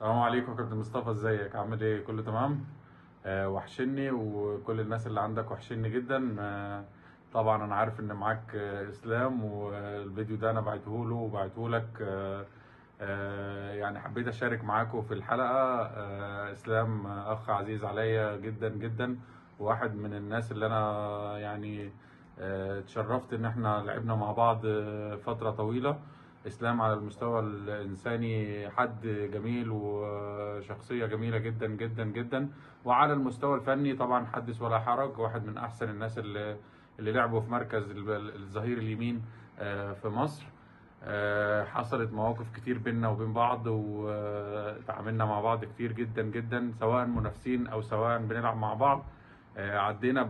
السلام عليكم يا كابتن مصطفى ازيك عامل ايه كله تمام آه وحشني وكل الناس اللي عندك وحشني جدا آه طبعا انا عارف ان معاك آه اسلام والفيديو ده انا بعته له وبعته لك آه آه يعني حبيت اشارك معاكم في الحلقه آه اسلام آه، اخ عزيز عليا جدا جدا واحد من الناس اللي انا يعني آه، اتشرفت ان احنا لعبنا مع بعض آه، فتره طويله اسلام على المستوى الانساني حد جميل وشخصيه جميله جدا جدا جدا وعلى المستوى الفني طبعا حدث ولا حرج واحد من احسن الناس اللي اللي لعبوا في مركز الظهير اليمين آه، في مصر آه، حصلت مواقف كتير بينا وبين بعض وتعاملنا مع بعض كتير جدا جدا سواء منافسين او سواء بنلعب مع بعض آه، عدينا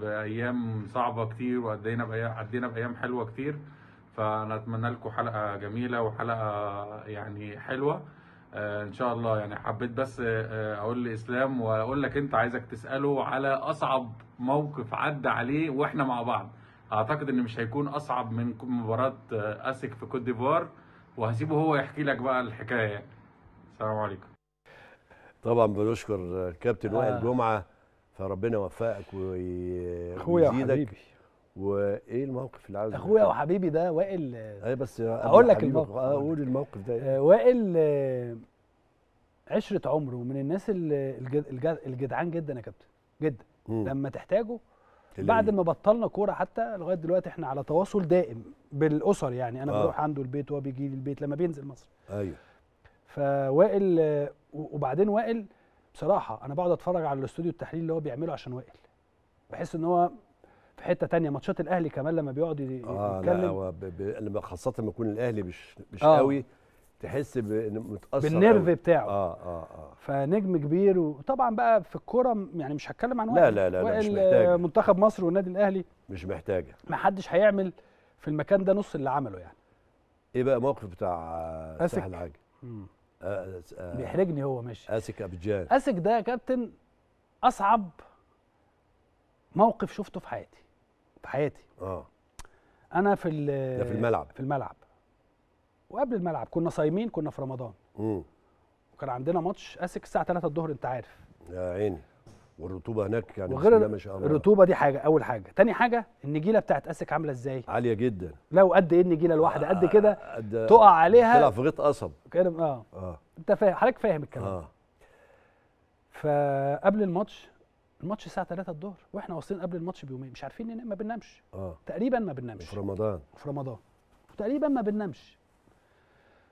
بايام صعبه كتير وعدينا بايام حلوه كتير فانا اتمنى لكم حلقه جميله وحلقه يعني حلوه آه، ان شاء الله يعني حبيت بس آه، آه، اقول لاسلام واقول لك انت عايزك تساله على اصعب موقف عدى عليه واحنا مع بعض اعتقد ان مش هيكون اصعب من مباراه اسك في كوت ديفوار وهسيبه هو يحكي لك بقى الحكايه السلام عليكم طبعا بنشكر كابتن آه. وائل جمعه فربنا يوفقك ويزيدك وايه الموقف اللي عاوز اخويا وحبيبي ده وائل ايه بس اقول لك الموقف اقول آه، الموقف ده إيه؟ وائل آه، عشره عمره من الناس الجدعان جدا يا كابتن جدا مم. لما تحتاجه بعد ما بطلنا كوره حتى لغايه دلوقتي احنا على تواصل دائم بالاسر يعني انا آه. بروح عنده البيت وهو بيجي لي البيت لما بينزل مصر ايوه فوائل آه، وبعدين وائل بصراحه انا بقعد اتفرج على الاستوديو التحليل اللي هو بيعمله عشان وائل بحس ان هو في حته تانية ماتشات الاهلي كمان لما بيقعد يتكلم اه لا هو خاصه لما يكون الاهلي مش مش آه. قوي تحس متاثر بالنيرف بتاعه اه اه اه فنجم كبير وطبعا بقى في الكوره يعني مش هتكلم عن واحد لا لا لا, لا مش محتاجه منتخب مصر والنادي الاهلي مش محتاجه ما حدش هيعمل في المكان ده نص اللي عمله يعني ايه بقى موقف بتاع أسك. آه آه بيحرجني هو ماشي اسك ابجان اسك ده يا كابتن اصعب موقف شفته في حياتي في حياتي اه انا في ده في الملعب في الملعب وقبل الملعب كنا صايمين كنا في رمضان امم وكان عندنا ماتش اسك الساعه 3 الظهر انت عارف يا عيني والرطوبه هناك يعني وغير ما شاء الله الرطوبه دي حاجه اول حاجه تاني حاجه النجيله بتاعت اسك عامله ازاي عاليه جدا لو قد ايه النجيله الواحده قد آه، كده تقع عليها تطلع في غيط قصب كده اه اه انت فاهم حضرتك فاهم الكلام اه فقبل الماتش الماتش الساعه 3 الظهر واحنا واصلين قبل الماتش بيومين مش عارفين ننام ما بننامش اه تقريبا ما بننامش في رمضان في رمضان تقريبا ما بننامش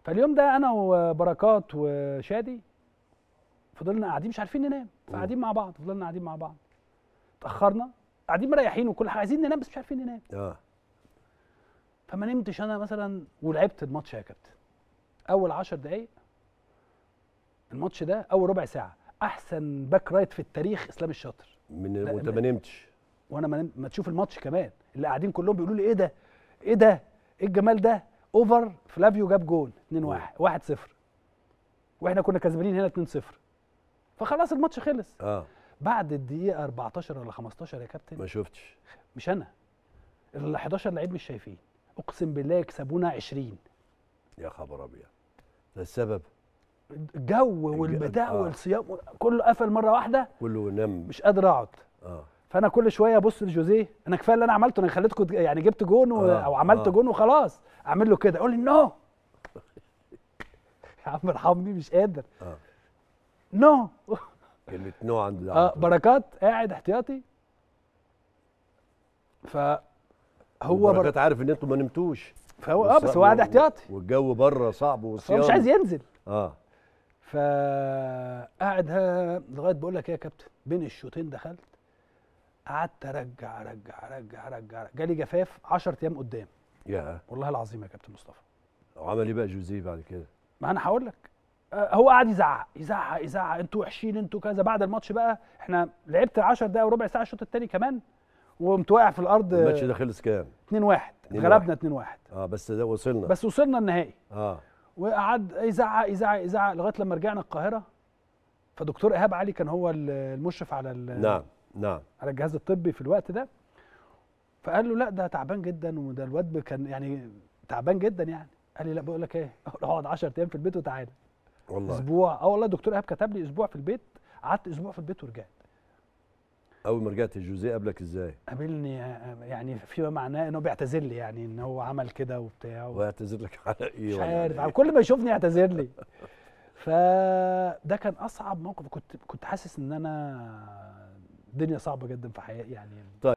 فاليوم ده انا وبركات وشادي فضلنا قاعدين مش عارفين ننام فقاعدين مع بعض فضلنا قاعدين مع بعض اتاخرنا قاعدين مريحين وكل حاجه عايزين ننام بس مش عارفين ننام اه فما نمتش انا مثلا ولعبت الماتش يا كابتن اول 10 دقايق الماتش ده اول ربع ساعه احسن باك رايت في التاريخ اسلام الشاطر من وانت ما نمتش وانا ما, نمت ما تشوف الماتش كمان اللي قاعدين كلهم بيقولوا لي ايه ده ايه ده ايه الجمال ده اوفر فلافيو جاب جون 2-1 1-0 واحنا كنا كسبانين هنا 2-0 فخلاص الماتش خلص اه بعد الدقيقه 14 ولا 15 يا كابتن ما شفتش مش انا ال 11 لعيب مش شايفين اقسم بالله يكسبونا 20 يا خبر ابيض ده السبب الجو والبتاع آه. والصيام كله قفل مره واحده كله نام مش قادر اقعد اه فانا كل شويه ابص لجوزيه انا كفايه اللي انا عملته انا خليتكم يعني جبت جون و... آه. او عملت آه. جون وخلاص اعمل له كده يقول لي نو يا عم ارحمني مش قادر آه. نو كلمه نو عند اه بركات قاعد احتياطي ف هو بركات بر... عارف ان انتوا ما نمتوش فهو اه بس هو قاعد احتياطي والجو بره صعب والصيام مش عايز ينزل اه فقعد لغايه بقول لك ايه يا كابتن بين الشوطين دخلت قعدت ارجع ارجع ارجع ارجع, جالي جفاف 10 ايام قدام يا والله العظيم يا كابتن مصطفى وعمل ايه بقى جوزيه بعد كده؟ ما انا هقول لك آه، هو قعد يزعق يزعق يزعق انتوا وحشين انتوا كذا بعد الماتش بقى احنا لعبت 10 دقايق وربع ساعه الشوط الثاني كمان وقمت واقع في الارض الماتش ده خلص كام؟ 2-1 غلبنا 2-1 اه بس ده وصلنا بس وصلنا النهائي اه وقعد يزعق يزعق يزعق لغايه لما رجعنا القاهره فدكتور ايهاب علي كان هو المشرف على نعم نعم على الجهاز الطبي في الوقت ده فقال له لا ده تعبان جدا وده الواد كان يعني تعبان جدا يعني قال لي لا بقول لك ايه اقعد 10 ايام في البيت وتعالى والله اسبوع اه والله دكتور ايهاب كتب لي اسبوع في البيت قعدت اسبوع في البيت ورجعت اول ما رجعت الجوزيه قابلك ازاي قابلني يعني فيما معناه انه بيعتذر لي يعني ان هو عمل كده وبتاع و... ويعتذر لك على ايه مش عارف على إيه؟ كل ما يشوفني يعتذر لي فده كان اصعب موقف كنت كنت حاسس ان انا الدنيا صعبه جدا في حياتي يعني طيب